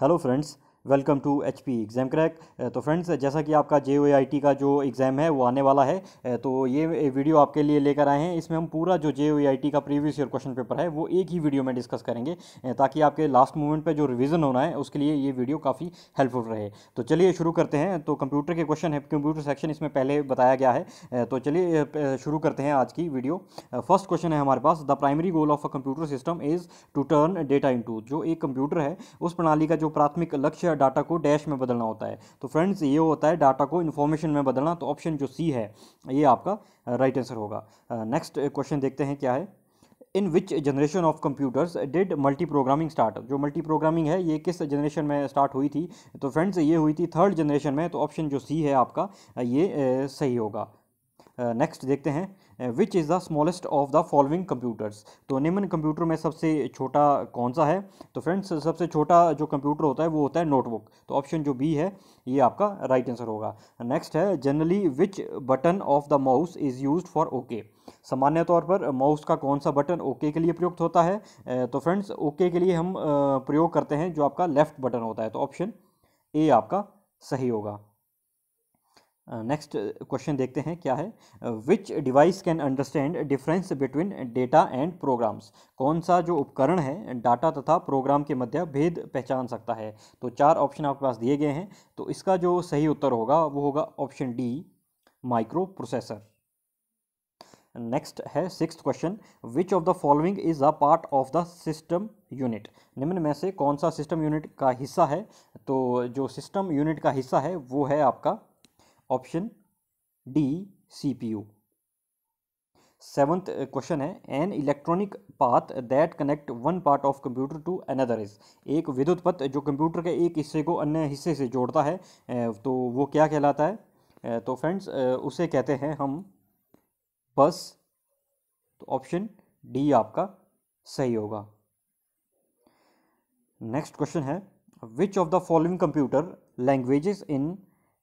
hello friends welcome to H P exam crack तो friends जैसा कि आपका जे ओ का जो एग्ज़ाम है वो आने वाला है तो ये वीडियो आपके लिए लेकर आए हैं इसमें हम पूरा जो जे ओ का प्रीवियस ईयर क्वेश्चन पेपर है वो एक ही वीडियो में डिस्कस करेंगे ताकि आपके लास्ट मोमेंट पर जो रिविज़न होना है उसके लिए ये वीडियो काफ़ी हेल्पफुल रहे तो चलिए शुरू करते हैं तो कंप्यूटर के क्वेश्चन है कंप्यूटर सेक्शन इसमें पहले बताया गया है तो चलिए शुरू करते हैं आज की वीडियो फर्स्ट क्वेश्चन है हमारे पास the primary goal of a computer system is to turn data in जो एक कंप्यूटर है उस प्रणाली का जो प्राथमिक लक्ष्य या डाटा को डैश में बदलना होता है तो फ्रेंड्स ये होता है डाटा को इन्फॉर्मेशन में बदलना तो ऑप्शन जो सी है ये आपका राइट आंसर होगा नेक्स्ट क्वेश्चन देखते हैं क्या है in which generation of computers did multi programming start जो मल्टी प्रोग्रामिंग है ये किस जनरेशन में स्टार्ट हुई थी तो फ्रेंड्स ये हुई थी थर्ड जनरेशन में तो ऑप्शन जो सी है आपका ये सही होगा नेक्स्ट देखते हैं which is the smallest of the following computers तो निम्न कंप्यूटर में सबसे छोटा कौन सा है तो फ्रेंड्स सबसे छोटा जो कंप्यूटर होता है वो होता है नोटबुक तो ऑप्शन जो बी है ये आपका राइट right आंसर होगा नेक्स्ट है generally which button of the mouse is use for okay सामान्य तौर पर माउस का कौन सा बटन ओके okay के लिए प्रयुक्त होता है uh, तो फ्रेंड्स ओके okay के लिए हम uh, प्रयोग करते हैं जो आपका लेफ्ट बटन होता है तो ऑप्शन ए आपका सही होगा नेक्स्ट क्वेश्चन देखते हैं क्या है which device can understand difference between data and programs कौन सा जो उपकरण है डाटा तथा प्रोग्राम के मध्य भेद पहचान सकता है तो चार ऑप्शन आपके पास दिए गए हैं तो इसका जो सही उत्तर होगा वो होगा option D micro processor next है six question which of the following is a part of the system unit निम्न में से कौन सा सिस्टम यूनिट का हिस्सा है तो जो सिस्टम यूनिट का हिस्सा है वो है आपका option D CPU seventh question है an electronic path that connect one part of computer to another is एक विद्युत पथ जो कंप्यूटर के एक हिस्से को अन्य हिस्से से जोड़ता है तो वो क्या कहलाता है तो फ्रेंड्स उसे कहते हैं हम बस तो ऑप्शन डी आपका सही होगा नेक्स्ट क्वेश्चन है which of the following computer languages in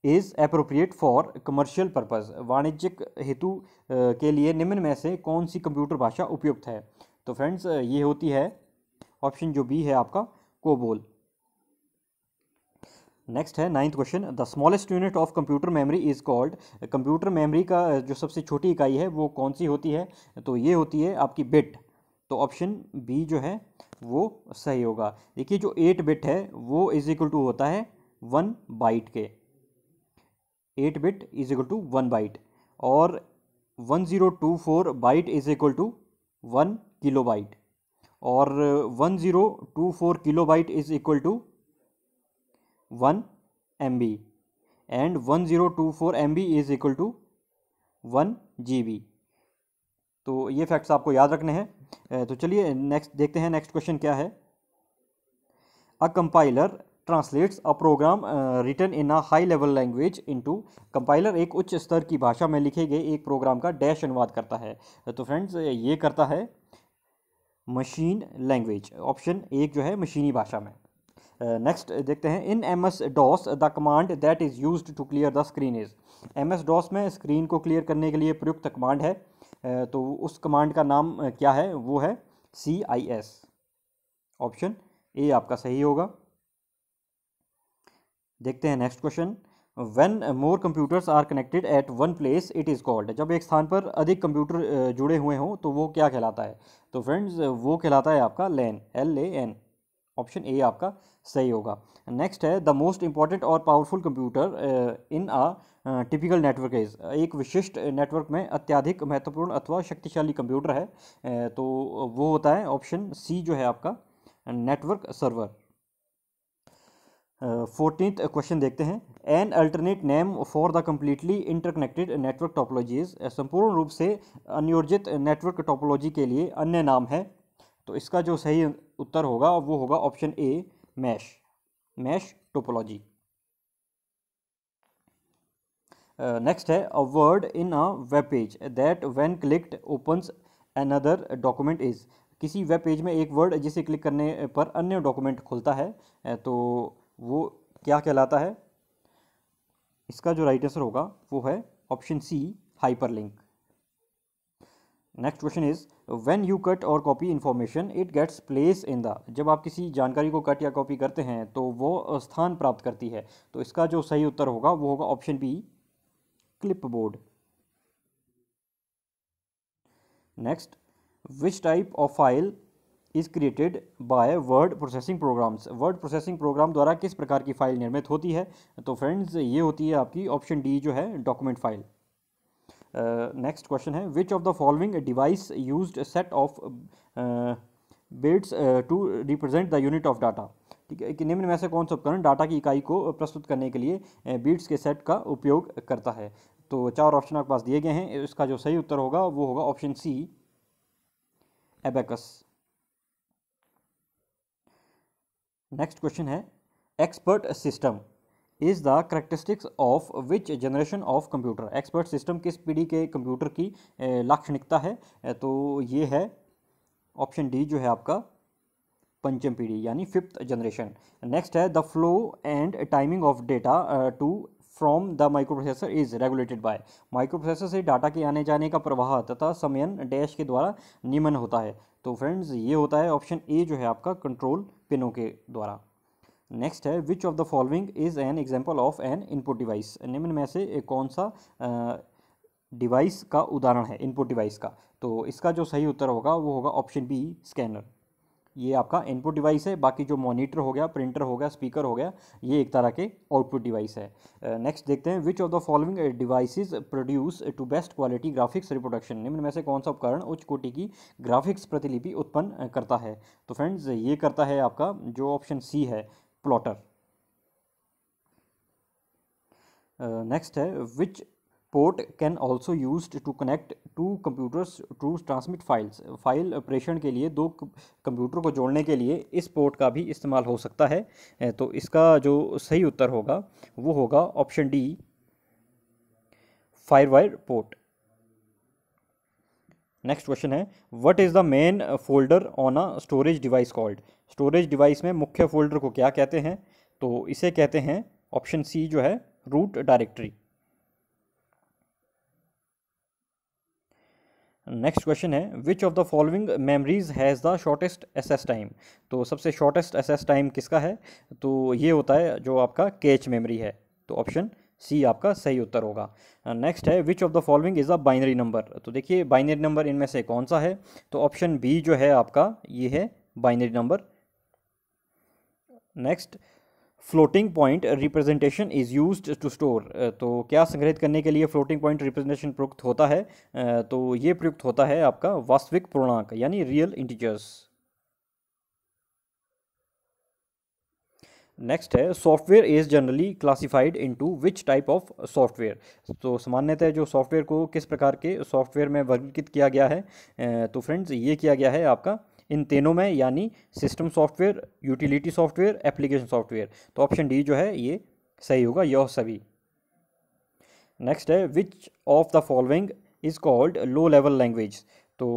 is appropriate for commercial purpose वाणिज्यिक हेतु के लिए निम्न में से कौन सी कंप्यूटर भाषा उपयुक्त है तो फ्रेंड्स ये होती है ऑप्शन जो बी है आपका कोबोल नेक्स्ट है ninth question the smallest unit of computer memory is called computer memory का जो सबसे छोटी इकाई है वो कौन सी होती है तो ये होती है आपकी बिट तो ऑप्शन बी जो है वो सही होगा देखिए जो एट बिट है वो इज इक्वल टू होता है वन बाइट के eight bit is equal to one byte और one zero two four byte is equal to one kilo byte और one zero two four kilo byte is equal to one M B and one zero two four M B is equal to one G B तो ये facts आपको याद रखने हैं तो चलिए next देखते हैं नेक्स्ट क्वेश्चन क्या है a compiler translates a program written in a high level language into compiler एक उच्च स्तर की भाषा में लिखे गए एक प्रोग्राम का डैश अनुवाद करता है तो फ्रेंड्स ये करता है मशीन लैंग्वेज ऑप्शन एक जो है मशीनी भाषा में नेक्स्ट uh, देखते हैं in M S DOS the command that is use to clear the screen is M S DOS में स्क्रीन को क्लियर करने के लिए प्रयुक्त कमांड है uh, तो उस कमांड का नाम क्या है वो है सी आई एस ऑप्शन ए आपका सही होगा देखते हैं next question when more computers are connected at one place it is called जब एक स्थान पर अधिक कंप्यूटर जुड़े हुए हों तो वो क्या कहलाता है तो फ्रेंड्स वो कहलाता है आपका LAN L A N option A आपका सही होगा नेक्स्ट है द मोस्ट इंपॉर्टेंट और powerful computer in a typical network is एक विशिष्ट नेटवर्क में अत्याधिक महत्वपूर्ण अथवा शक्तिशाली कंप्यूटर है तो वो होता है ऑप्शन सी जो है आपका नेटवर्क सर्वर फोर्टीन क्वेश्चन देखते हैं an alternate name for the completely interconnected network topologies संपूर्ण रूप से अनियोजित नेटवर्क टॉपोलॉजी के लिए अन्य नाम है तो इसका जो सही उत्तर होगा वो होगा option A mesh mesh topology next है a word in a web page that when clicked opens another document is किसी वेब पेज में एक वर्ड जिसे क्लिक करने पर अन्य डॉक्यूमेंट खुलता है तो वो क्या कहलाता है इसका जो राइट आंसर होगा वो है option C hyperlink next question is when you cut और copy information it gets place in the जब आप किसी जानकारी को कट या कॉपी करते हैं तो वो स्थान प्राप्त करती है तो इसका जो सही उत्तर होगा वो होगा option B clipboard next which type of file is created by word processing programs word processing program द्वारा किस प्रकार की फ़ाइल निर्मित होती है तो फ्रेंड्स ये होती है आपकी ऑप्शन डी जो है डॉक्यूमेंट फाइल नेक्स्ट क्वेश्चन है which of the following device use set of beads to represent the unit of data ठीक है कि निम्न में से कौन सा उपकरण डाटा की इकाई को प्रस्तुत करने के लिए बीट्स uh, के सेट का उपयोग करता है तो चार ऑप्शन आपके पास दिए गए हैं इसका जो सही उत्तर होगा वो होगा option C abacus next question है expert system is the characteristics of which generation of computer expert system किस पीढ़ी के कंप्यूटर की लाक्षणिकता है तो ये है ऑप्शन डी जो है आपका पंचम पीढ़ी यानी फिफ्थ जनरेशन नेक्स्ट है the flow and timing of data to from the micro processor is regulated by micro processor से डाटा के आने जाने का प्रवाह तथा समयन डैश के द्वारा नियमन होता है तो फ्रेंड्स ये होता है ऑप्शन ए जो है आपका कंट्रोल पिनों के द्वारा नेक्स्ट है which of the following is an example of an input device निम्न में से एक कौन सा डिवाइस का उदाहरण है इनपुट डिवाइस का तो इसका जो सही उत्तर होगा वो होगा ऑप्शन बी स्कैनर ये आपका इनपुट डिवाइस है बाकी जो मॉनिटर हो गया प्रिंटर हो गया स्पीकर हो गया ये एक तरह के आउटपुट डिवाइस है नेक्स्ट uh, देखते हैं which of the following devices produce to best quality graphics reproduction निम्न में से कौन सा उपकरण उच्च कोटि की ग्राफिक्स प्रतिलिपि उत्पन्न करता है तो फ्रेंड्स ये करता है आपका जो ऑप्शन सी है प्लॉटर नेक्स्ट uh, है which port can also use to connect two computers to transmit files file operation के लिए दो कंप्यूटर को जोड़ने के लिए इस पोर्ट का भी इस्तेमाल हो सकता है तो इसका जो सही उत्तर होगा वो होगा option D firewire port next question है what is the main folder on a storage device called storage device में मुख्य फोल्डर को क्या कहते हैं तो इसे कहते हैं ऑप्शन सी जो है रूट डायरेक्टरी नेक्स्ट क्वेश्चन है which of the following memories has the shortest access time तो सबसे शॉर्टेस्ट एसेस टाइम किसका है तो ये होता है जो आपका कैच मेमरी है तो ऑप्शन सी आपका सही उत्तर होगा नेक्स्ट है which of the following is a binary number तो देखिए बाइनरी नंबर इनमें से कौन सा है तो ऑप्शन बी जो है आपका ये है binary number next floating point representation is use to store तो क्या संग्रहित करने के लिए फ्लोटिंग पॉइंट रिप्रेजेंटेशन प्रयुक्त होता है uh, तो ये प्रयुक्त होता है आपका वास्तविक पूर्णांक यानी रियल इंटीजर्स नेक्स्ट है software is generally classified into which type of software तो सामान्यतः जो सॉफ्टवेयर को किस प्रकार के सॉफ्टवेयर में वर्गीकृत किया गया है uh, तो फ्रेंड्स ये किया गया है आपका इन तीनों में यानी system software utility software application software तो ऑप्शन डी जो है ये सही होगा यह सभी नेक्स्ट है which of the following is called low level language तो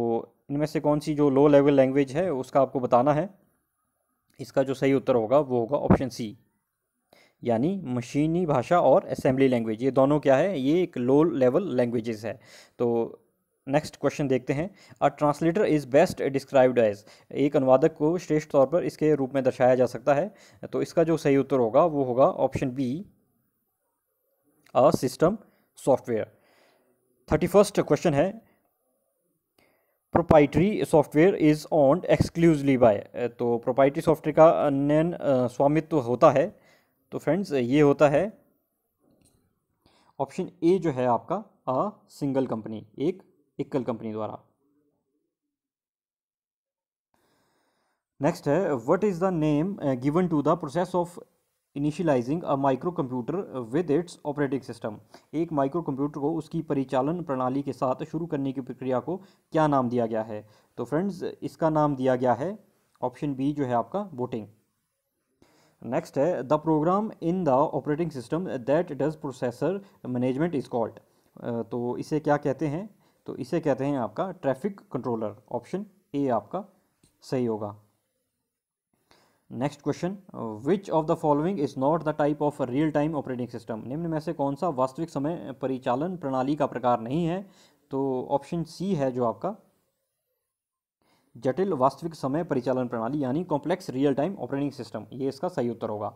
इनमें से कौन सी जो लो लेवल लैंग्वेज है उसका आपको बताना है इसका जो सही उत्तर होगा वो होगा ऑप्शन सी यानी मशीनी भाषा और असेंबली लैंग्वेज ये दोनों क्या है ये एक लो लेवल लैंग्वेजेस है तो नेक्स्ट क्वेश्चन देखते हैं a translator is best described as एक अनुवादक को श्रेष्ठ तौर पर इसके रूप में दर्शाया जा सकता है तो इसका जो सही उत्तर होगा वो होगा option B a system software thirty first question है proprietary software is owned exclusively by तो प्रोपाइटरी सॉफ्टवेयर का अन्य स्वामित्व होता है तो फ्रेंड्स ये होता है ऑप्शन ए जो है आपका अ सिंगल कंपनी एक इक्कल कंपनी द्वारा नेक्स्ट है what is the name given to the process of initialising a micro computer with its operating system एक माइक्रो कंप्यूटर को उसकी परिचालन प्रणाली के साथ शुरू करने की प्रक्रिया को क्या नाम दिया गया है तो फ्रेंड्स इसका नाम दिया गया है ऑप्शन बी जो है आपका वोटिंग नेक्स्ट है the program in the operating system that does processor management is called तो इसे क्या कहते हैं तो इसे कहते हैं आपका ट्रैफिक कंट्रोलर ऑप्शन ए आपका सही होगा next question which of the following is not the type of real time operating system निम्न में से कौन सा वास्तविक समय परिचालन प्रणाली का प्रकार नहीं है तो ऑप्शन सी है जो आपका जटिल वास्तविक समय परिचालन प्रणाली यानी complex real time operating system ये इसका सही उत्तर होगा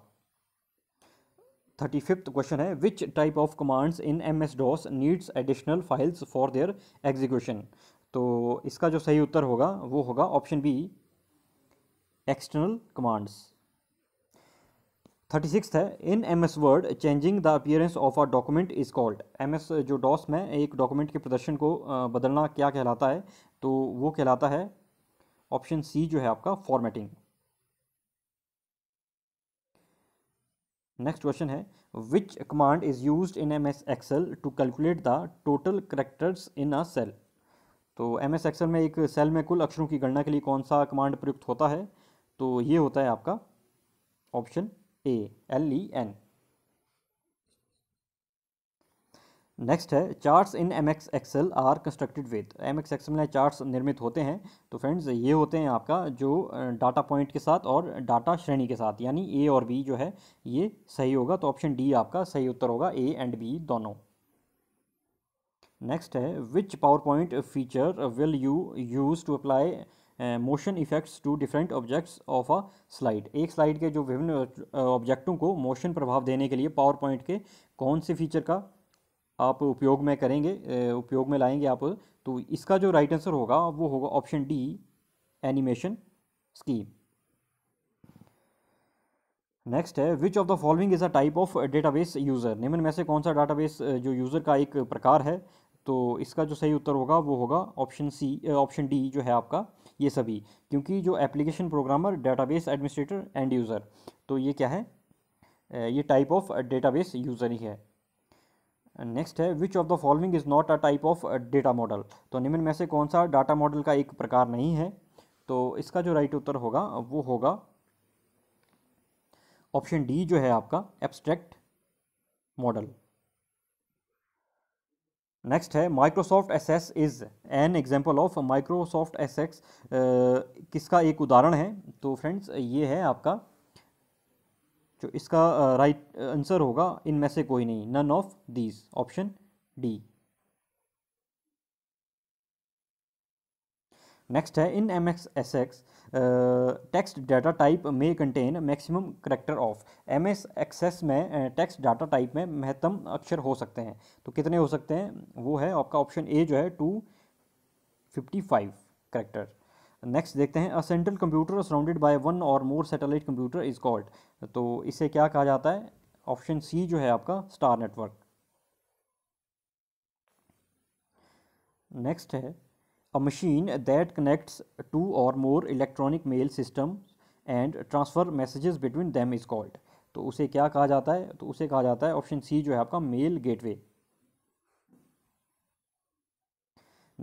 थर्टी फिफ्थ क्वेश्चन है which type of commands in M S DOS needs additional files for their execution तो इसका जो सही उत्तर होगा वो होगा option B external commands thirty six है in M S word changing the appearance of a document is called M S जो डॉस में एक डॉक्यूमेंट के प्रदर्शन को बदलना क्या कहलाता है तो वो कहलाता है ऑप्शन सी जो है आपका फॉर्मेटिंग नेक्स्ट क्वेश्चन है which command is use in M S Excel to calculate the total characters in a cell तो एम एस एक्सेल में एक सेल में कुल अक्षरों की गणना के लिए कौन सा कमांड प्रयुक्त होता है तो ये होता है आपका option A L E N next है charts in M X Excel are constructed with M X Excel में चार्ट्स निर्मित होते हैं तो फ्रेंड्स ये होते हैं आपका जो डाटा पॉइंट के साथ और डाटा श्रेणी के साथ यानी ए और बी जो है ये सही होगा तो ऑप्शन डी आपका सही उत्तर होगा ए एंड बी दोनों नेक्स्ट है which power point feature will you use to apply motion effects to different objects of a slide एक स्लाइड के जो विभिन्न ऑब्जेक्टों को मोशन प्रभाव देने के लिए पावर पॉइंट के कौन से फीचर का आप उपयोग में करेंगे उपयोग में लाएंगे आप तो इसका जो राइट आंसर होगा वो होगा option D animation scheme next है which of the following is a type of database user निम्न में से कौन सा डाटाबेस जो यूज़र का एक प्रकार है तो इसका जो सही उत्तर होगा वो होगा ऑप्शन सी ऑप्शन डी जो है आपका ये सभी क्योंकि जो application programmer database administrator end user तो ये क्या है ये टाइप ऑफ डेटाबेस यूज़र ही है नेक्स्ट है which of the following is not a type of data model तो निम्न में से कौन सा डाटा मॉडल का एक प्रकार नहीं है तो इसका जो राइट उत्तर होगा वो होगा ऑप्शन डी जो है आपका एब्स्ट्रैक्ट मॉडल नेक्स्ट है Microsoft S is an example of Microsoft S किसका एक उदाहरण है तो फ्रेंड्स ये है आपका जो इसका राइट uh, आंसर right, होगा इनमें से कोई नहीं none of these option D next है in M X S X text data type में contain maximum character of M S access में टेक्स्ट डाटा टाइप में महत्तम अक्षर हो सकते हैं तो कितने हो सकते हैं वो है आपका ऑप्शन ए जो है two fifty five character next देखते हैं a central computer surrounded by one और more satellite computer is called तो इसे क्या कहा जाता है ऑप्शन सी जो है आपका स्टार नेटवर्क नेक्स्ट है a machine that connects to और more electronic mail system and transfer messages between them is called तो उसे क्या कहा जाता है तो उसे कहा जाता है ऑप्शन सी जो है आपका मेल गेटवे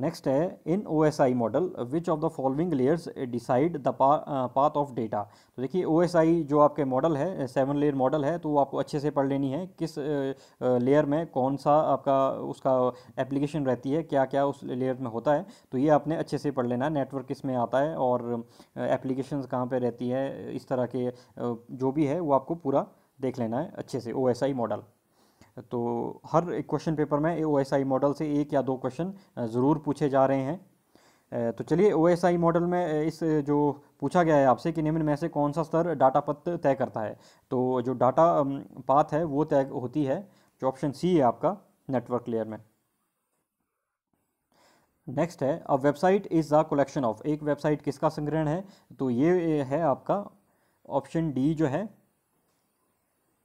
नेक्स्ट है in O S I model which of the following layers decide the path of data तो देखिए ओ एस आई जो आपके मॉडल है सेवन लेयर मॉडल है तो वो आपको अच्छे से पढ़ लेनी है किस लेयर uh, uh, में कौन सा आपका उसका एप्लीकेशन रहती है क्या क्या उस लेयर में होता है तो ये आपने अच्छे से पढ़ लेना है नेटवर्क किस में आता है और एप्लीकेशन uh, कहाँ पर रहती है इस तरह के जो भी है वो आपको पूरा देख लेना है अच्छे से ओ एस आई मॉडल तो हर एक क्वेश्चन पेपर में ओ मॉडल से एक या दो क्वेश्चन ज़रूर पूछे जा रहे हैं तो चलिए ओ मॉडल में इस जो पूछा गया है आपसे कि निम्न में से कौन सा स्तर डाटा पथ तय करता है तो जो डाटा पाथ है वो तय होती है जो ऑप्शन सी है आपका नेटवर्क लेयर में नेक्स्ट है a website is the collection of एक वेबसाइट किसका संग्रहण है तो ये है आपका ऑप्शन डी जो है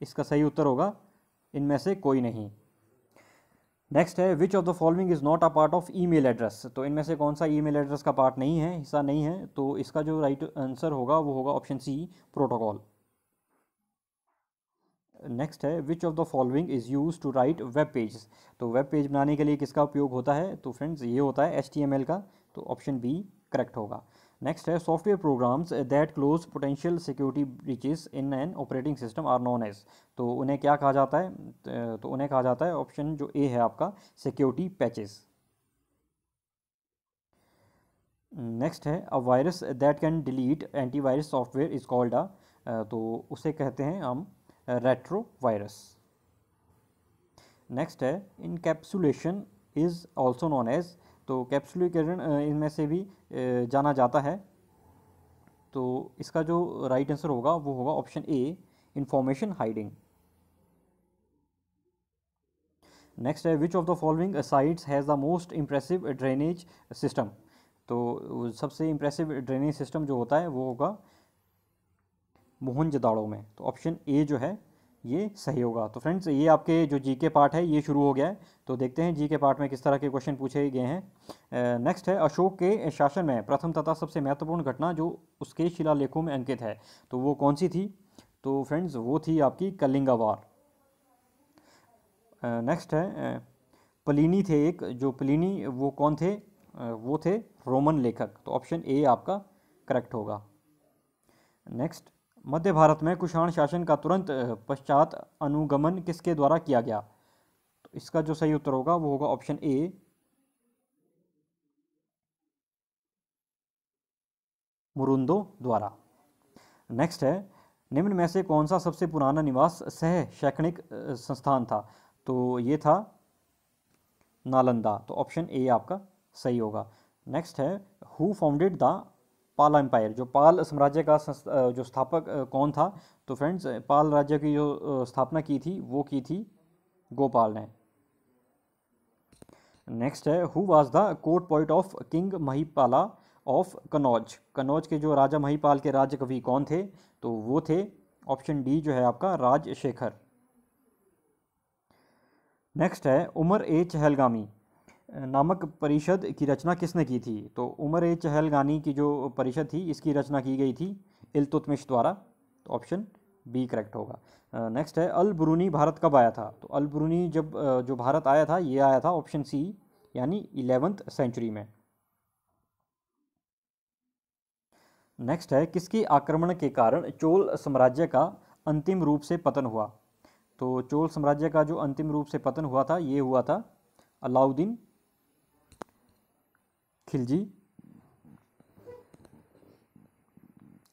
इसका सही उत्तर होगा इनमें से कोई नहीं नेक्स्ट है which of the following is not a part of email address तो इनमें से कौन सा ई मेल एड्रेस का पार्ट नहीं है हिस्सा नहीं है तो इसका जो राइट right आंसर होगा वो होगा ऑप्शन सी प्रोटोकॉल नेक्स्ट है which of the following is use to write web page तो वेब पेज बनाने के लिए किसका उपयोग होता है तो फ्रेंड्स ये होता है एच का तो ऑप्शन बी करेक्ट होगा नेक्स्ट है software programs that close potential security breaches in an operating system are known as तो उन्हें क्या कहा जाता है तो उन्हें कहा जाता है ऑप्शन जो ए है आपका सिक्योरिटी पैचेस नेक्स्ट है a virus that can delete antivirus software is called a तो उसे कहते हैं हम रेट्रो वायरस नेक्स्ट है encapsulation is also known as तो कैप्सुलेशन इनमें से भी जाना जाता है तो इसका जो राइट आंसर होगा वो होगा option A information hiding next है which of the following sites has the most impressive drainage system तो सबसे इम्प्रेसिव ड्रेनेज सिस्टम जो होता है वो होगा मोहनजदाड़ो में तो ऑप्शन ए जो है ये सही होगा तो फ्रेंड्स ये आपके जो जी के पार्ट है ये शुरू हो गया है तो देखते हैं जी के पार्ट में किस तरह के क्वेश्चन पूछे गए हैं नेक्स्ट है अशोक के शासन में प्रथम तथा सबसे महत्वपूर्ण घटना जो उसके शिलालेखों में अंकित है तो वो कौन सी थी तो फ्रेंड्स वो थी आपकी कलिंगा वार नेक्स्ट है पलिनी थे एक जो पलिनी वो कौन थे वो थे रोमन लेखक तो ऑप्शन ए आपका करेक्ट होगा नेक्स्ट मध्य भारत में कुषाण शासन का तुरंत पश्चात अनुगमन किसके द्वारा किया गया तो इसका जो सही उत्तर होगा वो होगा ऑप्शन ए मुरुंदो द्वारा नेक्स्ट है निम्न में से कौन सा सबसे पुराना निवास सह शैक्षणिक संस्थान था तो ये था नालंदा तो ऑप्शन ए आपका सही होगा नेक्स्ट है who founded the Pal empire जो पाल साम्राज्य का जो स्थापक कौन था तो फ्रेंड्स पाल राज्य की जो स्थापना की थी वो की थी गोपाल ने नेक्स्ट है who was the court point of king Mahipala of Kannauj Kannauj के जो राजा महीपाल के राज्य कवि कौन थे तो वो थे ऑप्शन डी जो है आपका राजशेखर नेक्स्ट है उमर ए चहलगामी नामक परिषद की रचना किसने की थी तो उमर ए चहलगानी की जो परिषद थी इसकी रचना की गई थी इलतुतमिश द्वारा तो ऑप्शन बी करेक्ट होगा नेक्स्ट है अल बुरूनी भारत कब आया था तो अल बरूनी जब जो भारत आया था ये आया था ऑप्शन सी यानी इलेवेंथ सेंचुरी में नेक्स्ट है किसके आक्रमण के कारण चोल साम्राज्य का अंतिम रूप से पतन हुआ तो चोल साम्राज्य का जो अंतिम रूप से पतन हुआ था ये हुआ था अलाउद्दीन खिलजी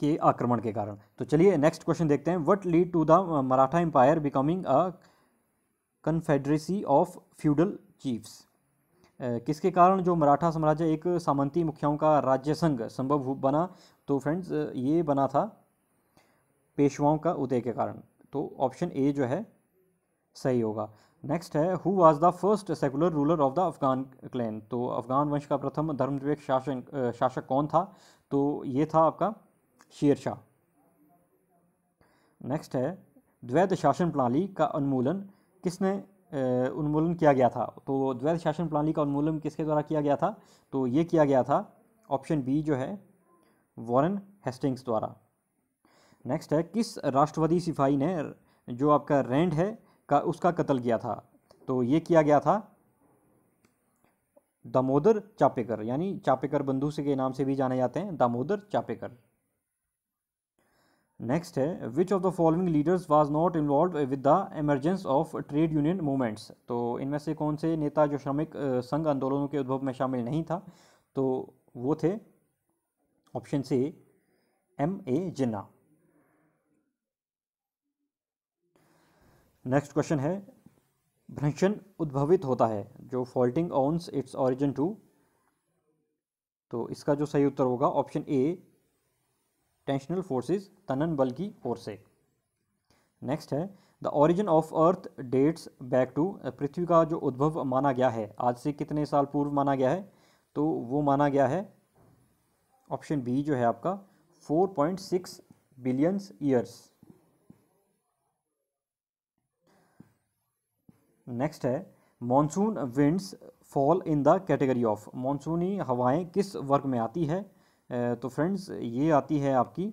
के आक्रमण के कारण तो चलिए नेक्स्ट क्वेश्चन देखते हैं what lead to the Maratha empire becoming a confederacy of feudal chiefs किसके कारण जो मराठा साम्राज्य एक सामंती मुखियाओं का राज्य संघ संभव बना तो फ्रेंड्स uh, ये बना था पेशवाओं का उदय के कारण तो ऑप्शन ए जो है सही होगा नेक्स्ट है who was the first secular ruler of the Afghan clan तो अफगान वंश का प्रथम धर्मनिरपेक्ष शासन शासक कौन था तो ये था आपका शेर शाह नेक्स्ट है द्वैध शासन प्रणाली का उन्मूलन किसने उन्मूलन किया गया था तो द्वैध शासन प्रणाली का उन्मूलन किसके द्वारा किया गया था तो ये किया गया था ऑप्शन बी जो है वॉरेन हेस्टिंग्स द्वारा नेक्स्ट है किस राष्ट्रवादी सिपाही ने जो आपका रेंड है का उसका कत्ल किया था तो ये किया गया था दामोदर चापेकर यानी चापेकर बंधु से के नाम से भी जाने जाते हैं दामोदर चापेकर नेक्स्ट है which of the following leaders was not involve with the emergence of trade union movements तो इनमें से कौन से नेता जो श्रमिक संघ आंदोलनों के उद्भव में शामिल नहीं था तो वो थे option C M A Jinnah next question है भ्रंशन उद्भवित होता है जो faulting owns its origin to तो इसका जो सही उत्तर होगा ऑप्शन ए टेंशनल फोर्सेस तनन बल की ओर से नेक्स्ट है the origin of earth dates back to पृथ्वी का जो उद्भव माना गया है आज से कितने साल पूर्व माना गया है तो वो माना गया है ऑप्शन बी जो है आपका 4.6 बिलियंस ईयर्स नेक्स्ट है monsoon winds fall in the category of मॉनसूनी हवाएं किस वर्ग में आती है तो फ्रेंड्स ये आती है आपकी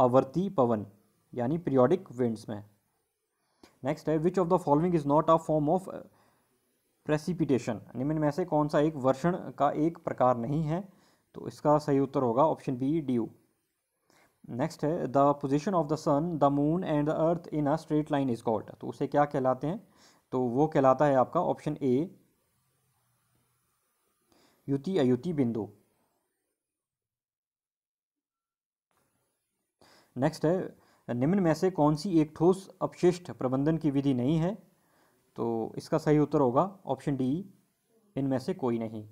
आवर्ती पवन यानी पीरियोडिक विंड्स में नेक्स्ट है which of the following is not a form of precipitation निम्न में से कौन सा एक वर्षण का एक प्रकार नहीं है तो इसका सही उत्तर होगा ऑप्शन बी ड्यू नेक्स्ट है the position of the sun the moon and the earth in a straight line is called तो उसे क्या कहलाते हैं तो वो कहलाता है आपका ऑप्शन ए युति अयुति बिंदु नेक्स्ट है निम्न में से कौन सी एक ठोस अपशिष्ट प्रबंधन की विधि नहीं है तो इसका सही उत्तर होगा ऑप्शन डी इनमें से कोई नहीं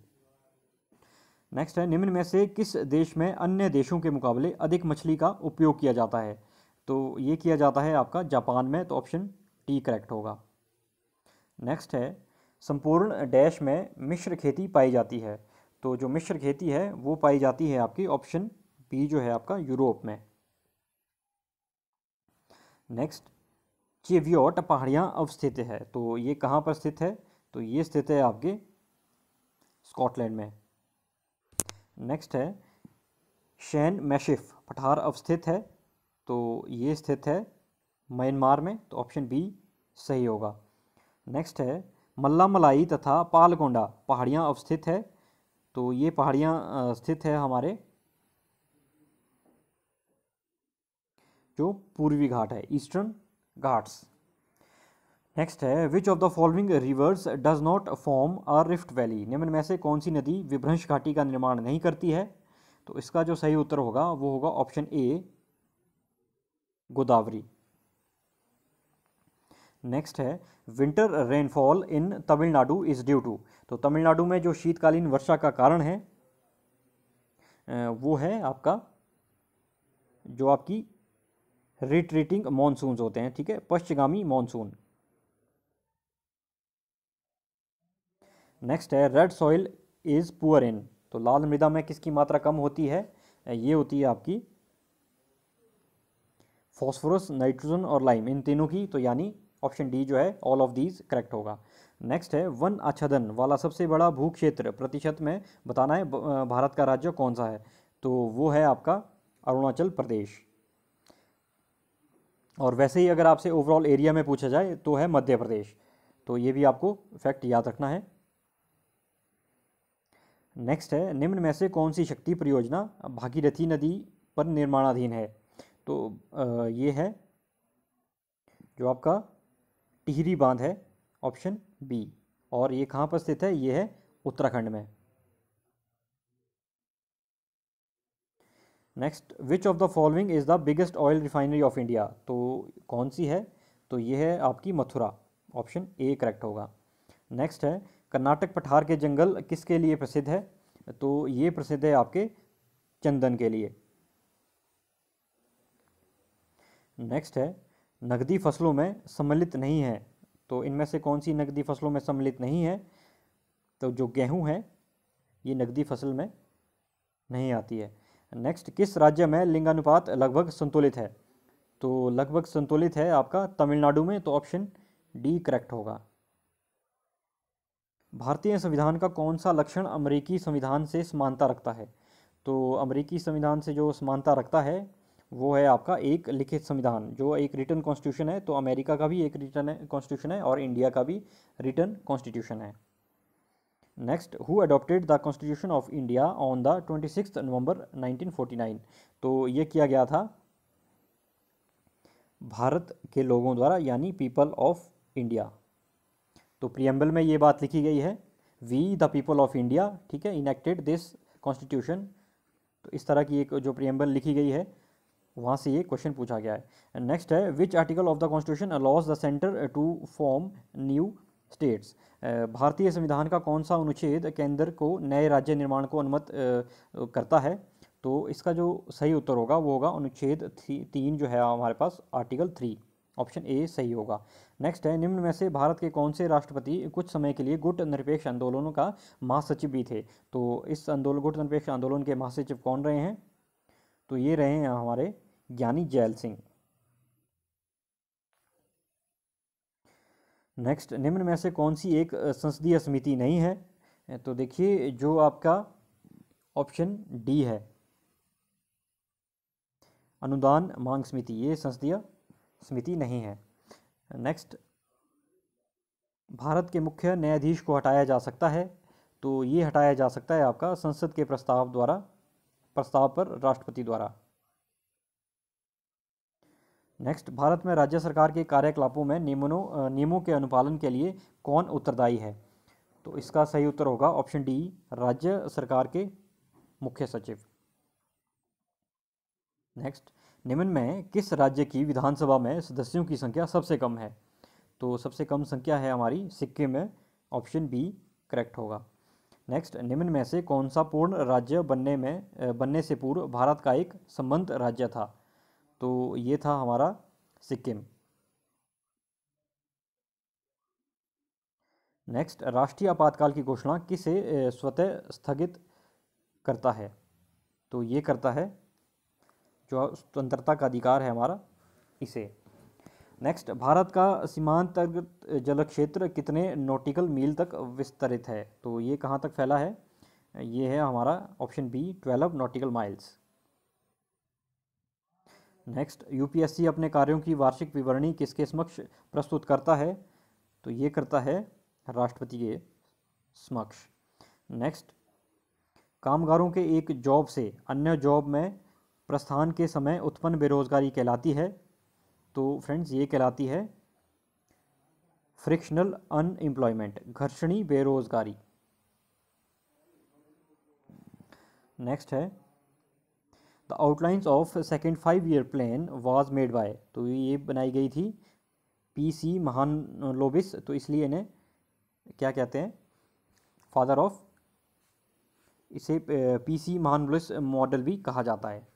नेक्स्ट है निम्न में से किस देश में अन्य देशों के मुकाबले अधिक मछली का उपयोग किया जाता है तो ये किया जाता है आपका जापान में तो ऑप्शन टी करेक्ट होगा नेक्स्ट है संपूर्ण डैश में मिश्र खेती पाई जाती है तो जो मिश्र खेती है वो पाई जाती है आपकी ऑप्शन बी जो है आपका यूरोप में नेक्स्ट चेवियोट पहाड़ियाँ अवस्थित है तो ये कहाँ पर स्थित है तो ये स्थित है आपके स्कॉटलैंड में नेक्स्ट है शैन मैशिफ पठार अवस्थित है तो ये स्थित है म्यांमार में तो ऑप्शन बी सही होगा नेक्स्ट है मल्ला मलाई तथा पालकोंडा पहाड़ियाँ अवस्थित है तो ये पहाड़ियाँ स्थित है हमारे जो पूर्वी घाट है ईस्टर्न घाट्स नेक्स्ट है which of the following rivers does not form a rift valley निम्न में से कौन सी नदी विभ्रंश घाटी का निर्माण नहीं करती है तो इसका जो सही उत्तर होगा वो होगा ऑप्शन ए गोदावरी नेक्स्ट है winter rainfall in Tamil Nadu is due to तो तमिलनाडु में जो शीतकालीन वर्षा का कारण है वो है आपका जो आपकी रिट्रीटिंग मानसून होते हैं ठीक है पश्चिगामी मानसून नेक्स्ट है red soil is poor in तो लाल मृदा में किसकी मात्रा कम होती है ये होती है आपकी फॉस्फोरस नाइट्रोजन और लाइम इन तीनों की तो यानी ऑप्शन डी जो है ऑल ऑफ दीज करेक्ट होगा नेक्स्ट है वन आच्छादन वाला सबसे बड़ा भू क्षेत्र प्रतिशत में बताना है भारत का राज्य कौन सा है तो वो है आपका अरुणाचल प्रदेश और वैसे ही अगर आपसे ओवरऑल एरिया में पूछा जाए तो है मध्य प्रदेश तो ये भी आपको फैक्ट याद रखना है नेक्स्ट है निम्न में से कौन सी शक्ति परियोजना भागीरथी नदी पर निर्माणाधीन है तो आ, ये है जो आपका टिहरी बांध है ऑप्शन बी और ये कहाँ पर स्थित है ये है उत्तराखंड में next which of the following is the biggest oil refinery of India तो कौन सी है तो ये है आपकी मथुरा ऑप्शन ए करेक्ट होगा नेक्स्ट है कर्नाटक पठार के जंगल किसके लिए प्रसिद्ध है तो ये प्रसिद्ध है आपके चंदन के लिए नेक्स्ट है नकदी फसलों में सम्मिलित नहीं है तो इनमें से कौन सी नकदी फसलों में सम्मिलित नहीं है तो जो गेहूं है ये नकदी फसल में नहीं आती है नेक्स्ट किस राज्य में लिंगानुपात लगभग संतुलित है तो लगभग संतुलित है आपका तमिलनाडु में तो ऑप्शन डी करेक्ट होगा भारतीय संविधान का कौन सा लक्षण अमेरिकी संविधान से समानता रखता है तो अमेरिकी संविधान से जो समानता रखता है वो है आपका एक लिखित संविधान जो एक रिटर्न कॉन्स्टिट्यूशन है तो अमेरिका का भी एक रिटर्न कॉन्स्टिट्यूशन है और इंडिया का भी रिटर्न कॉन्स्टिट्यूशन है next who adopted the constitution of India on the twenty six November 1949 तो ये किया गया था भारत के लोगों द्वारा यानी पीपल ऑफ इंडिया तो प्रियम्बल में ये बात लिखी गई है we the people of India ठीक है इनेक्टेड दिस कॉन्स्टिट्यूशन तो इस तरह की एक जो प्रियम्बल लिखी गई है वहाँ से ये क्वेश्चन पूछा गया है नेक्स्ट है which article of the constitution allows the centre to form new states भारतीय संविधान का कौन सा अनुच्छेद केंद्र को नए राज्य निर्माण को अनुमत करता है तो इसका जो सही उत्तर होगा वो होगा अनुच्छेद थी तीन जो है हमारे पास आर्टिकल थ्री ऑप्शन ए सही होगा नेक्स्ट है निम्न में से भारत के कौन से राष्ट्रपति कुछ समय के लिए गुट निरपेक्ष आंदोलनों का महासचिव भी थे तो इस आंदोलन गुट निरपेक्ष आंदोलन के महासचिव कौन रहे हैं तो ये रहे हैं हमारे ज्ञानी जैल सिंह नेक्स्ट निम्न में से कौन सी एक संसदीय समिति नहीं है तो देखिए जो आपका ऑप्शन डी है अनुदान मांग समिति ये संसदीय समिति नहीं है नेक्स्ट भारत के मुख्य न्यायाधीश को हटाया जा सकता है तो ये हटाया जा सकता है आपका संसद के प्रस्ताव द्वारा प्रस्ताव पर राष्ट्रपति द्वारा नेक्स्ट भारत में राज्य सरकार के कार्यकलापों में नियमनों नियमों के अनुपालन के लिए कौन उत्तरदायी है तो इसका सही उत्तर होगा ऑप्शन डी राज्य सरकार के मुख्य सचिव नेक्स्ट निम्न में किस राज्य की विधानसभा में सदस्यों की संख्या सबसे कम है तो सबसे कम संख्या है हमारी सिक्किम में ऑप्शन बी करेक्ट होगा नेक्स्ट निम्न में से कौन सा पूर्ण राज्य बनने में बनने से पूर्व भारत का एक संबंध राज्य था तो ये था हमारा सिक्किम नेक्स्ट राष्ट्रीय आपातकाल की घोषणा किसे स्वतः स्थगित करता है तो ये करता है जो स्वतंत्रता का अधिकार है हमारा इसे नेक्स्ट भारत का सीमांतर्गत जल क्षेत्र कितने नोटिकल मील तक विस्तरित है तो ये कहाँ तक फैला है ये है हमारा option B twelve nautical miles next UPSC अपने कार्यों की वार्षिक विवरणी किसके समक्ष प्रस्तुत करता है तो ये करता है राष्ट्रपति के समक्ष नेक्स्ट कामगारों के एक जॉब से अन्य जॉब में प्रस्थान के समय उत्पन्न बेरोज़गारी कहलाती है तो फ्रेंड्स ये कहलाती है फ्रिक्शनल अनएम्प्लॉयमेंट घर्षणी बेरोज़गारी नेक्स्ट है the outlines of second five year plan was made by तो ये बनाई गई थी पी सी महान लोबिस तो इसलिए इन्हें क्या कहते हैं फादर ऑफ इसे P C Mahalanobis model भी कहा जाता है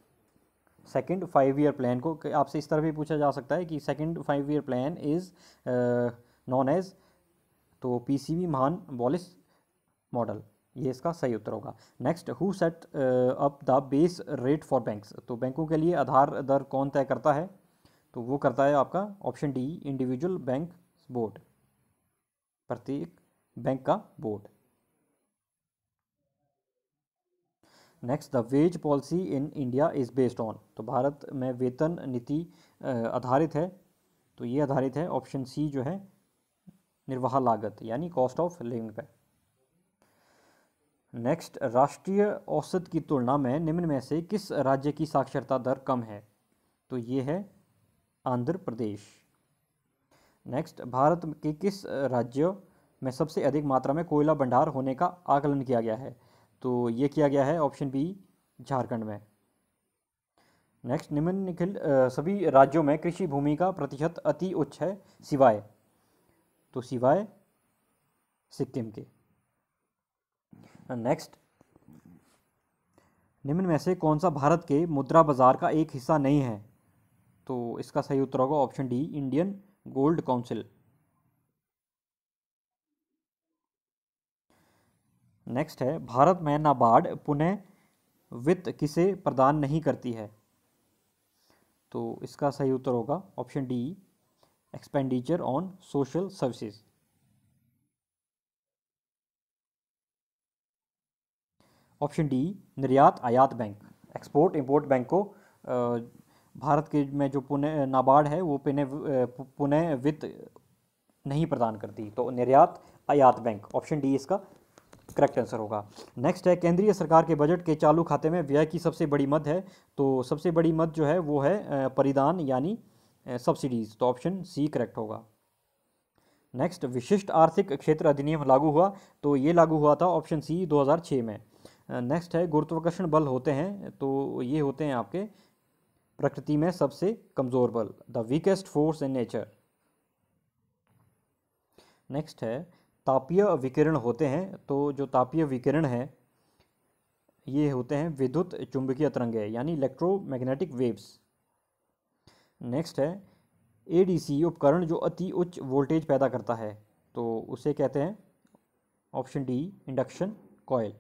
सेकंड फाइव ईयर प्लान को आपसे इस तरह भी पूछा जा सकता है कि second five year plan is known as तो पीसीबी महान वॉलिस मॉडल ये इसका सही उत्तर होगा next who set up the base rate for banks तो बैंकों के लिए आधार दर कौन तय करता है तो वो करता है आपका option D individual bank board प्रत्येक बैंक का board next the wage policy in India is based on तो भारत में वेतन नीति आधारित है तो ये आधारित है ऑप्शन सी जो है निर्वाह लागत यानी कॉस्ट ऑफ लिविंग पे नेक्स्ट राष्ट्रीय औसत की तुलना में निम्न में से किस राज्य की साक्षरता दर कम है तो ये है आंध्र प्रदेश नेक्स्ट भारत के किस राज्य में सबसे अधिक मात्रा में कोयला भंडार होने का आकलन किया गया है तो ये किया गया है ऑप्शन बी झारखंड में नेक्स्ट निखिल सभी राज्यों में कृषि भूमि का प्रतिशत अति उच्च है सिवाय तो सिवाय सिक्किम के नेक्स्ट निम्न में से कौन सा भारत के मुद्रा बाजार का एक हिस्सा नहीं है तो इसका सही उत्तर होगा option D Indian gold council next है भारत में नाबार्ड पुनः वित्त किसे प्रदान नहीं करती है तो इसका सही उत्तर होगा option D expenditure on social services option D निर्यात आयात बैंक एक्सपोर्ट इंपोर्ट बैंक को भारत के में जो पुणे नाबार्ड है वो पुणे पुणे वित्त नहीं प्रदान करती तो निर्यात आयात बैंक ऑप्शन डी इसका करेक्ट आंसर होगा नेक्स्ट है केंद्रीय सरकार के बजट के चालू खाते में व्यय की सबसे बड़ी मद है तो सबसे बड़ी मद जो है वो है परिधान यानी सब्सिडीज़ तो ऑप्शन सी करेक्ट होगा नेक्स्ट विशिष्ट आर्थिक क्षेत्र अधिनियम लागू हुआ तो ये लागू हुआ था ऑप्शन सी 2006 में नेक्स्ट है गुरुत्वाकर्षण बल होते हैं तो ये होते हैं आपके प्रकृति में सबसे कमज़ोर बल the weakest force in nature next है तापीय विकिरण होते हैं तो जो तापीय विकिरण है ये होते हैं विद्युत चुंबकीय तरंगे यानी इलेक्ट्रोमैग्नेटिक वेव्स नेक्स्ट है एडीसी उपकरण जो अति उच्च वोल्टेज पैदा करता है तो उसे कहते हैं option D induction coil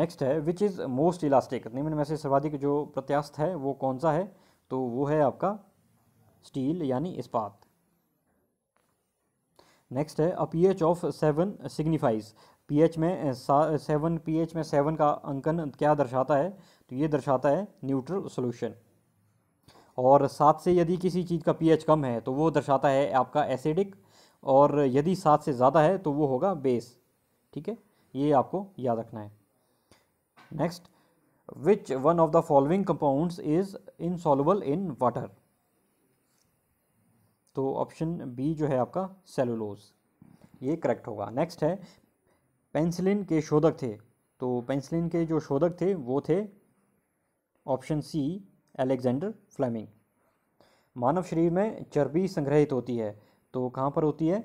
next है विच इज़ मोस्ट इलास्टिक निम्न में से सर्वाधिक जो प्रत्यास्थ है वो कौन सा है तो वो है आपका स्टील यानी इस्पात नेक्स्ट है a P H of seven signifies pH में सेवन eh, पीएच eh, में सेवन का अंकन क्या दर्शाता है तो ये दर्शाता है न्यूट्रल सोल्यूशन और सात से यदि किसी चीज़ का पीएच कम है तो वो दर्शाता है आपका एसिडिक और यदि सात से ज़्यादा है तो वो होगा बेस ठीक है ये आपको याद रखना है next which one of the following compounds is insoluble in water तो ऑप्शन बी जो है आपका सेलुलोज ये करेक्ट होगा नेक्स्ट है पेंसिलिन के शोधक थे तो पेंसिलिन के जो शोधक थे वो थे ऑप्शन सी एलेक्जेंडर फ्लेमिंग मानव शरीर में चर्बी संग्रहित होती है तो कहाँ पर होती है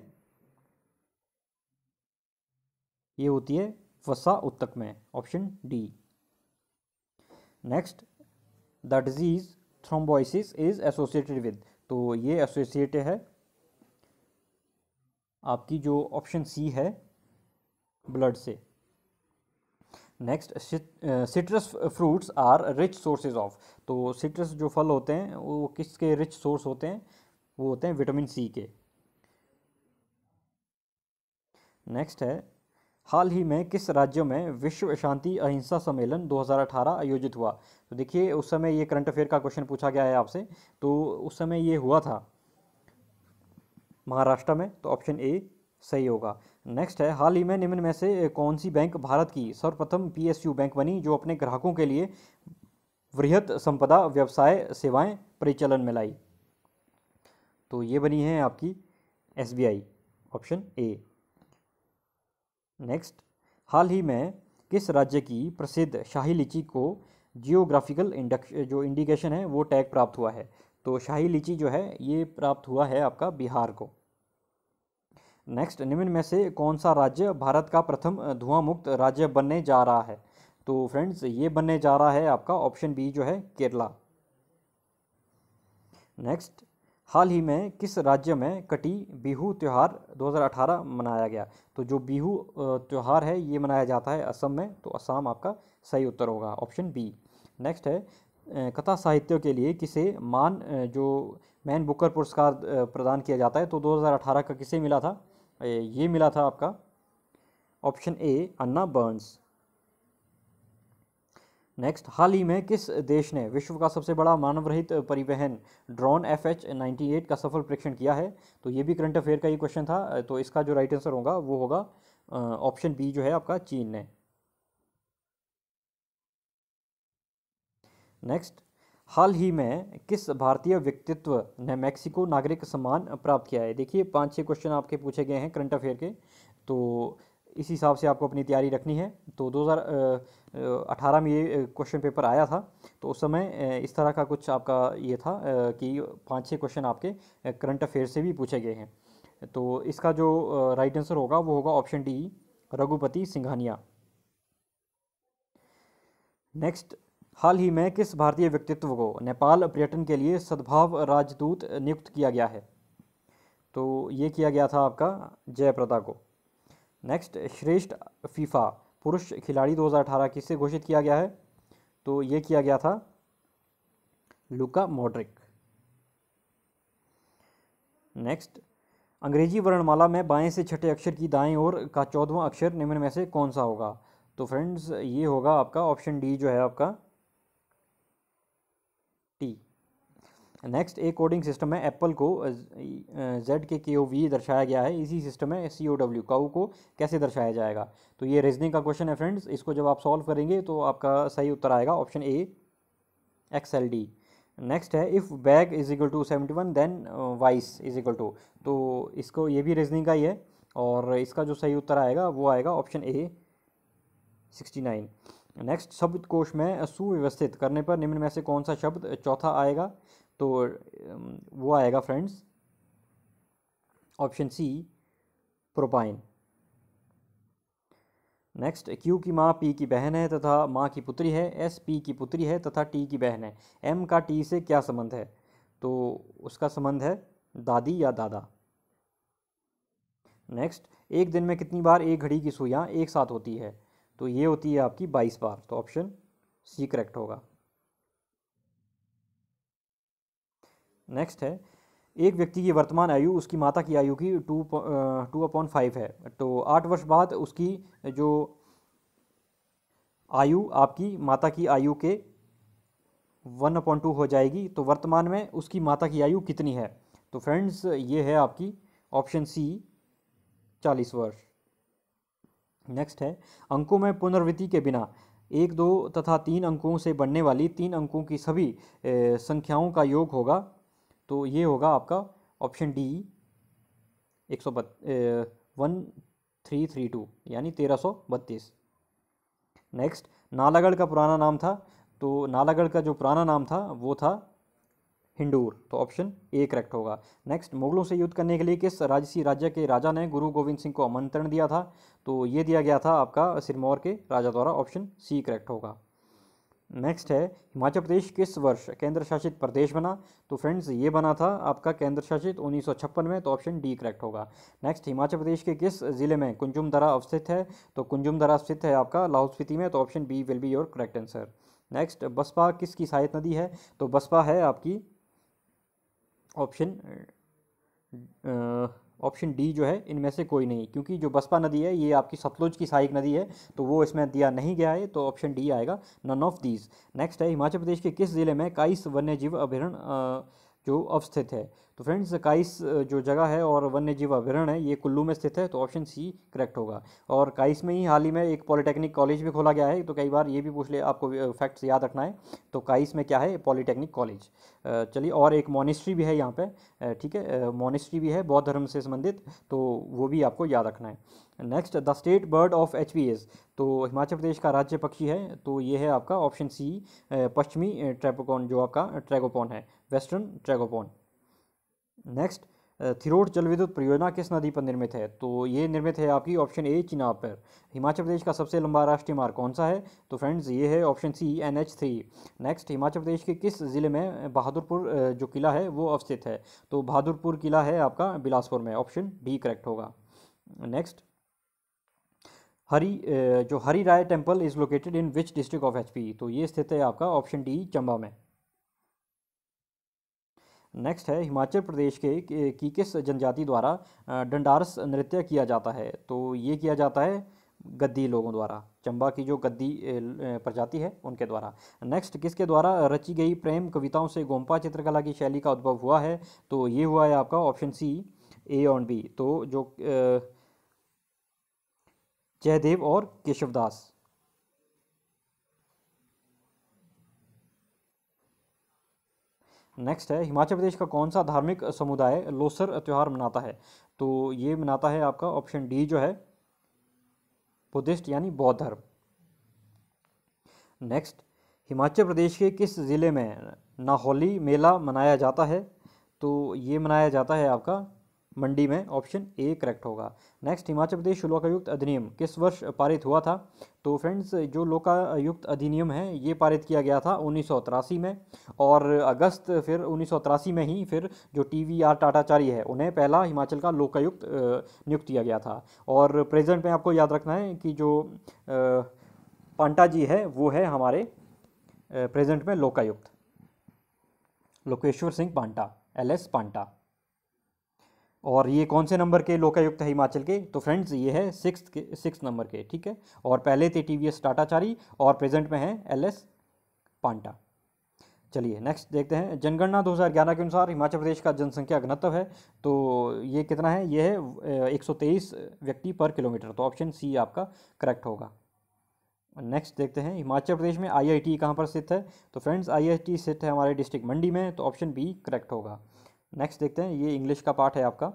ये होती है वसा उत्तक में option D next the disease thrombosis is associated with तो ये एसोसिएट है आपकी जो ऑप्शन सी है ब्लड से next citrus fruits are rich sources of तो सिट्रस जो फल होते हैं वो किसके रिच सोर्स होते हैं वो होते हैं विटामिन सी के नेक्स्ट है हाल ही में किस राज्य में विश्व शांति अहिंसा सम्मेलन 2018 आयोजित हुआ तो देखिए उस समय ये करंट अफेयर का क्वेश्चन पूछा गया है आपसे तो उस समय ये हुआ था महाराष्ट्र में तो ऑप्शन ए सही होगा नेक्स्ट है हाल ही में निम्न में से कौन सी बैंक भारत की सर्वप्रथम पीएसयू बैंक बनी जो अपने ग्राहकों के लिए वृहत संपदा व्यवसाय सेवाएं परिचालन में लाई तो ये बनी है आपकी एस ऑप्शन ए नेक्स्ट हाल ही में किस राज्य की प्रसिद्ध शाही लीची को जियोग्राफिकल इंडक्श जो इंडिकेशन है वो टैग प्राप्त हुआ है तो शाही लीची जो है ये प्राप्त हुआ है आपका बिहार को नेक्स्ट निम्न में से कौन सा राज्य भारत का प्रथम धुआं मुक्त राज्य बनने जा रहा है तो फ्रेंड्स ये बनने जा रहा है आपका ऑप्शन बी जो है केरला नेक्स्ट हाल ही में किस राज्य में कटी बिहू त्यौहार 2018 मनाया गया तो जो बिहू त्यौहार है ये मनाया जाता है असम में तो असम आपका सही उत्तर होगा ऑप्शन बी नेक्स्ट है कथा साहित्य के लिए किसे मान जो मैन बुकर पुरस्कार प्रदान किया जाता है तो 2018 का किसे मिला था ये मिला था आपका option A Anna Burns next हाल ही में किस देश ने विश्व का सबसे बड़ा मानव रहित परिवहन drone F H ninety eight का सफल परीक्षण किया है तो ये भी करंट अफेयर का ही क्वेश्चन था तो इसका जो राइट आंसर होगा वो होगा ऑप्शन बी जो है आपका चीन ने नेक्स्ट हाल ही में किस भारतीय व्यक्तित्व ने मैक्सिको नागरिक सम्मान प्राप्त किया है देखिए पांच छह क्वेश्चन आपके पूछे गए हैं करंट अफेयर के तो इस हिसाब से आपको अपनी तैयारी रखनी है तो 2018 में ये क्वेश्चन पेपर आया था तो उस समय इस तरह का कुछ आपका ये था कि पाँच छः क्वेश्चन आपके करंट अफेयर से भी पूछे गए हैं तो इसका जो राइट आंसर होगा वो होगा option D Raghupati Singhania next हाल ही में किस भारतीय व्यक्तित्व को नेपाल पर्यटन के लिए सद्भाव राजदूत नियुक्त किया गया है तो ये किया गया था आपका जयप्रदा को नेक्स्ट श्रेष्ठ फीफा पुरुष खिलाड़ी 2018 किससे घोषित किया गया है तो ये किया गया था लुका मॉड्रिक नेक्स्ट अंग्रेजी वर्णमाला में बाएं से छठे अक्षर की दाएं ओर का चौदवा अक्षर निम्न में से कौन सा होगा तो फ्रेंड्स ये होगा आपका ऑप्शन डी जो है आपका नेक्स्ट एक कोडिंग सिस्टम है एप्पल को जेड uh, uh, के के ओ वी दर्शाया गया है इसी सिस्टम में सी ओ डब्ल्यू काउ को कैसे दर्शाया जाएगा तो ये रीजनिंग का क्वेश्चन है फ्रेंड्स इसको जब आप सॉल्व करेंगे तो आपका सही उत्तर आएगा option A X L D next है if bag is equal to seventy one then vice is equal to तो इसको ये भी रीजनिंग का ही है और इसका जो सही उत्तर आएगा वो आएगा option A sixty nine next शब्द कोश में सुव्यवस्थित करने पर निम्न में से कौन सा शब्द चौथा आएगा तो वो आएगा friends option C propyne next Q की माँ पी की बहन है तथा माँ की पुत्री है एस पी की पुत्री है तथा टी की बहन है एम का टी से क्या संबंध है तो उसका संबंध है दादी या दादा नेक्स्ट एक दिन में कितनी बार एक घड़ी की सुइयाँ एक साथ होती है तो ये होती है आपकी बाईस बार तो ऑप्शन सी करेक्ट होगा नेक्स्ट है एक व्यक्ति की वर्तमान आयु उसकी माता की आयु की टू टू अपॉन फाइव है तो आठ वर्ष बाद उसकी जो आयु आपकी माता की आयु के वन अपॉइंट टू हो जाएगी तो वर्तमान में उसकी माता की आयु कितनी है तो फ्रेंड्स ये है आपकी ऑप्शन सी चालीस वर्ष नेक्स्ट है अंकों में पुनर्वृत्ति के बिना एक दो तथा तीन अंकों से बनने वाली तीन अंकों की सभी संख्याओं का योग होगा तो ये होगा आपका ऑप्शन डी एक सौ बत् वन थ्री थ्री टू यानी तेरह सौ बत्तीस नेक्स्ट नालागढ़ का पुराना नाम था तो नालागढ़ का जो पुराना नाम था वो था हिंडूर तो ऑप्शन ए करेक्ट होगा नेक्स्ट मुगलों से युद्ध करने के लिए किस राजसी राज्य के राजा ने गुरु गोविंद सिंह को आमंत्रण दिया था तो ये दिया गया था आपका सिरमौर के राजा द्वारा ऑप्शन सी करेक्ट होगा नेक्स्ट है हिमाचल प्रदेश किस वर्ष केंद्र शासित प्रदेश बना तो फ्रेंड्स ये बना था आपका केंद्र शासित उन्नीस में तो ऑप्शन डी करेक्ट होगा नेक्स्ट हिमाचल प्रदेश के किस जिले में कुंजुम दरा अवस्थित है तो कुंजुम दरा स्थित है आपका लाहौल स्पीति में तो option B will be your correct answer next Baspa किसकी सहायक नदी है तो बसपा है आपकी ऑप्शन ऑप्शन डी जो है इनमें से कोई नहीं क्योंकि जो बसपा नदी है ये आपकी सतलुज की सहायक नदी है तो वो इसमें दिया नहीं गया है तो ऑप्शन डी आएगा नन ऑफ दीज नेक्स्ट है हिमाचल प्रदेश के किस ज़िले में काइस वन्य जीव जो अवस्थित है तो फ्रेंड्स काइस जो जगह है और वन्य जीव अभ्यारण्य है ये कुल्लू में स्थित है तो ऑप्शन सी करेक्ट होगा और काइस में ही हाल ही में एक पॉलिटेक्निक कॉलेज भी खोला गया है तो कई बार ये भी पूछ ले आपको फैक्ट्स याद रखना है तो काइस में क्या है पॉलिटेक्निक कॉलेज चलिए और एक मोनिस्ट्री भी है यहाँ पर ठीक है मोनिस्ट्री भी है बौद्ध धर्म से संबंधित तो वो भी आपको याद रखना है next the state bird of H तो हिमाचल प्रदेश का राज्य पक्षी है तो ये है आपका ऑप्शन सी पश्चिमी ट्रेपोकॉन जो आपका ट्रेगोपॉन है वेस्टर्न ट्रैगोपोन नेक्स्ट थिरोट विद्युत परियोजना किस नदी पर निर्मित है तो ये निर्मित है आपकी ऑप्शन ए चिनाब पर हिमाचल प्रदेश का सबसे लंबा राष्ट्रीय मार्ग कौन सा है तो फ्रेंड्स ये है option C N H three next Himachal Pradesh के किस ज़िले में बहादुरपुर जो किला है वो अवस्थित है तो बहादुरपुर किला है आपका बिलासपुर में ऑप्शन बी करेक्ट होगा नेक्स्ट हरी जो Hari Rai temple is located in which district of H तो ये स्थित है आपका ऑप्शन डी चंबा में नेक्स्ट है हिमाचल प्रदेश के की किस जनजाति द्वारा डंडारस नृत्य किया जाता है तो ये किया जाता है गद्दी लोगों द्वारा चंबा की जो गद्दी प्रजाति है उनके द्वारा नेक्स्ट किसके द्वारा रची गई प्रेम कविताओं से गोम्पा चित्रकला की शैली का उद्भव हुआ है तो ये हुआ है आपका ऑप्शन सी ए और बी तो जो जयदेव और केशवदास नेक्स्ट है हिमाचल प्रदेश का कौन सा धार्मिक समुदाय लोसर त्यौहार मनाता है तो ये मनाता है आपका ऑप्शन डी जो है बुद्धिस्ट यानी बौद्ध धर्म नेक्स्ट हिमाचल प्रदेश के किस ज़िले में नाहौली मेला मनाया जाता है तो ये मनाया जाता है आपका मंडी में ऑप्शन ए करेक्ट होगा नेक्स्ट हिमाचल प्रदेश लोकायुक्त अधिनियम किस वर्ष पारित हुआ था तो फ्रेंड्स जो लोकायुक्त अधिनियम है ये पारित किया गया था उन्नीस में और अगस्त फिर उन्नीस में ही फिर जो टी वी आर टाटाचार्य है उन्हें पहला हिमाचल का लोकायुक्त नियुक्त किया गया था और प्रेजेंट में आपको याद रखना है कि जो पांटा जी है वो है हमारे प्रेजेंट में लोकायुक्त लोकेश्वर सिंह पांटा एल एस पांटा और ये कौन से नंबर के लोकायुक्त है हिमाचल के तो फ्रेंड्स ये है सिक्स के सिक्स नंबर के ठीक है और पहले थे टी वी एस टाटाचारी और प्रेजेंट में है एल एस पांटा चलिए नेक्स्ट देखते हैं जनगणना 2011 के अनुसार हिमाचल प्रदेश का जनसंख्या घनत्व है तो ये कितना है ये है 123 व्यक्ति पर किलोमीटर तो ऑप्शन सी आपका करेक्ट होगा नेक्स्ट देखते हैं हिमाचल प्रदेश में आईआईटी कहाँ पर स्थित है तो फ्रेंड्स आईआईटी स्थित है हमारे डिस्ट्रिक्ट मंडी में तो ऑप्शन बी करेक्ट होगा नेक्स्ट देखते हैं ये इंग्लिश का पार्ट है आपका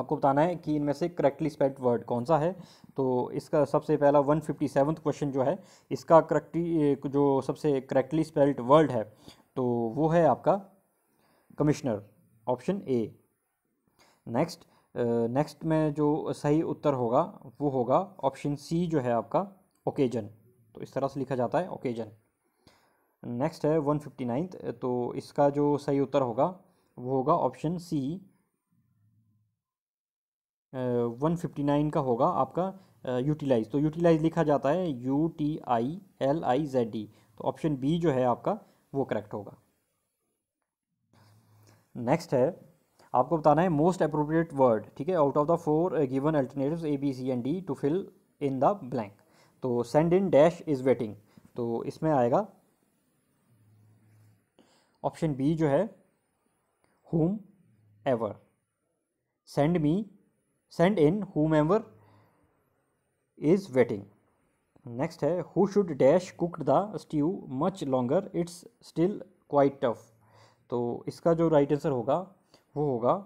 आपको बताना है कि इनमें से करेक्टली स्पेल्ड वर्ड कौन सा है तो इसका सबसे पहला वन फिफ्टी सेवन्थ क्वेश्चन जो है इसका करेक्टली जो सबसे करेक्टली स्पेल्ड वर्ड है तो वो है आपका commissioner option A next next में जो सही उत्तर होगा वो होगा ऑप्शन सी जो है आपका ओकेजन तो इस तरह से लिखा जाता है ओकेजन नेक्स्ट है वन फिफ्टी नाइन्थ तो इसका जो सही उत्तर होगा वो होगा option C one fifty nine का होगा आपका यूटिलाइज तो यूटिलाइज लिखा जाता है U T I L I Z D तो ऑप्शन बी जो है आपका वो करेक्ट होगा नेक्स्ट है आपको बताना है मोस्ट अप्रोप्रिएट वर्ड ठीक है out of the four given alternative A B C and D to fill in the blank तो send in dash is waiting तो इसमें आएगा ऑप्शन बी जो है whom ever send me send in whomever is waiting next hai who should dash cooked the stew much longer it's still quite tough to iska jo right answer hoga wo hoga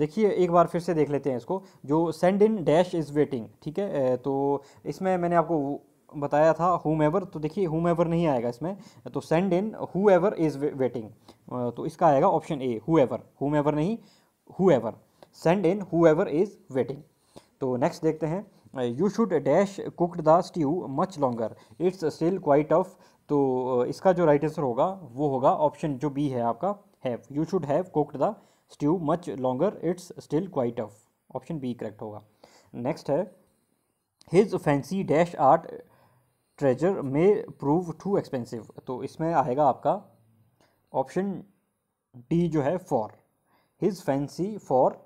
देखिए एक बार फिर से देख लेते हैं इसको जो send in dash is waiting ठीक है तो इसमें मैंने आपको बताया था होम एवर तो देखिए होम एवर नहीं आएगा इसमें तो send in whoever is waiting तो इसका आएगा option A whoever whomever नहीं whoever send in whoever is waiting तो नेक्स्ट देखते हैं you should dash cooked the stew much longer it's still quite off तो इसका जो राइट आंसर होगा वो होगा ऑप्शन जो बी है आपका have you should have cooked the stew much longer it's still quite off option B correct होगा नेक्स्ट है his fancy dash art treasure may prove too expensive तो इसमें आएगा आपका ऑप्शन डी जो है for his fancy for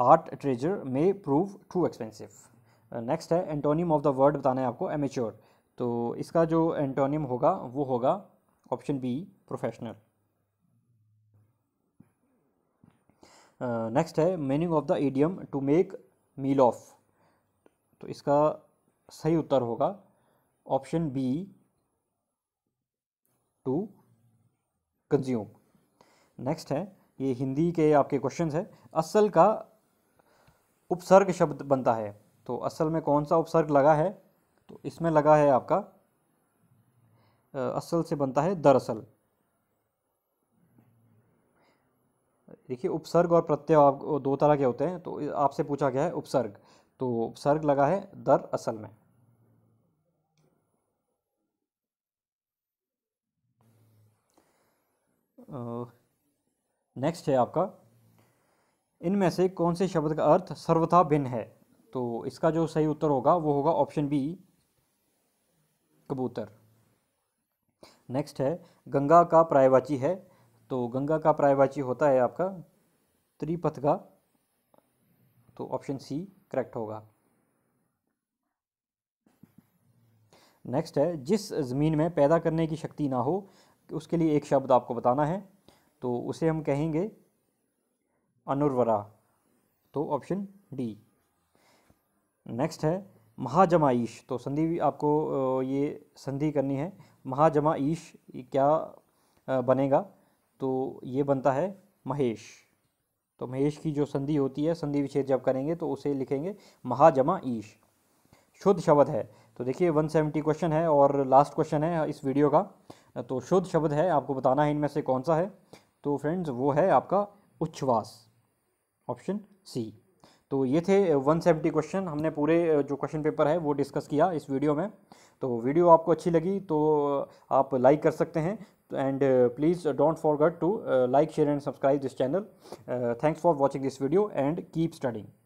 art treasure may prove too expensive next है antonym of the word बताना है आपको एमेच्योर तो इसका जो एंटोनियम होगा वो होगा ऑप्शन बी प्रोफेशनल नेक्स्ट है meaning of the idiom to make meal of तो इसका सही उत्तर होगा option B to consume next है ये हिंदी के आपके क्वेश्चन है असल का उपसर्ग शब्द बनता है तो असल में कौन सा उपसर्ग लगा है तो इसमें लगा है आपका असल से बनता है दरअसल देखिए उपसर्ग और प्रत्यय आप दो तरह के होते हैं तो आपसे पूछा गया है उपसर्ग तो उपसर्ग लगा है दर असल में नेक्स्ट है आपका इनमें से कौन से शब्द का अर्थ सर्वथा भिन्न है तो इसका जो सही उत्तर होगा वो होगा ऑप्शन बी कबूतर नेक्स्ट है गंगा का प्रायवाची है तो गंगा का प्रायवाची होता है आपका त्रिपथ का तो ऑप्शन सी करेक्ट होगा नेक्स्ट है जिस ज़मीन में पैदा करने की शक्ति ना हो उसके लिए एक शब्द आपको बताना है तो उसे हम कहेंगे अनुर्वरा तो ऑप्शन डी नेक्स्ट है ईश तो संधि आपको ये संधि करनी है ईश क्या बनेगा तो ये बनता है महेश तो महेश की जो संधि होती है संधि विच्छेद जब करेंगे तो उसे लिखेंगे महाजमा ईश शुद्ध शब्द है तो देखिए 170 क्वेश्चन है और लास्ट क्वेश्चन है इस वीडियो का तो शुद्ध शब्द है आपको बताना है इनमें से कौन सा है तो फ्रेंड्स वो है आपका उच्छ्वास ऑप्शन सी तो ये थे 170 क्वेश्चन हमने पूरे जो क्वेश्चन पेपर है वो डिस्कस किया इस वीडियो में तो वीडियो आपको अच्छी लगी तो आप लाइक कर सकते हैं and please don't forget to like share and subscribe this channel thanks for watching this video and keep studying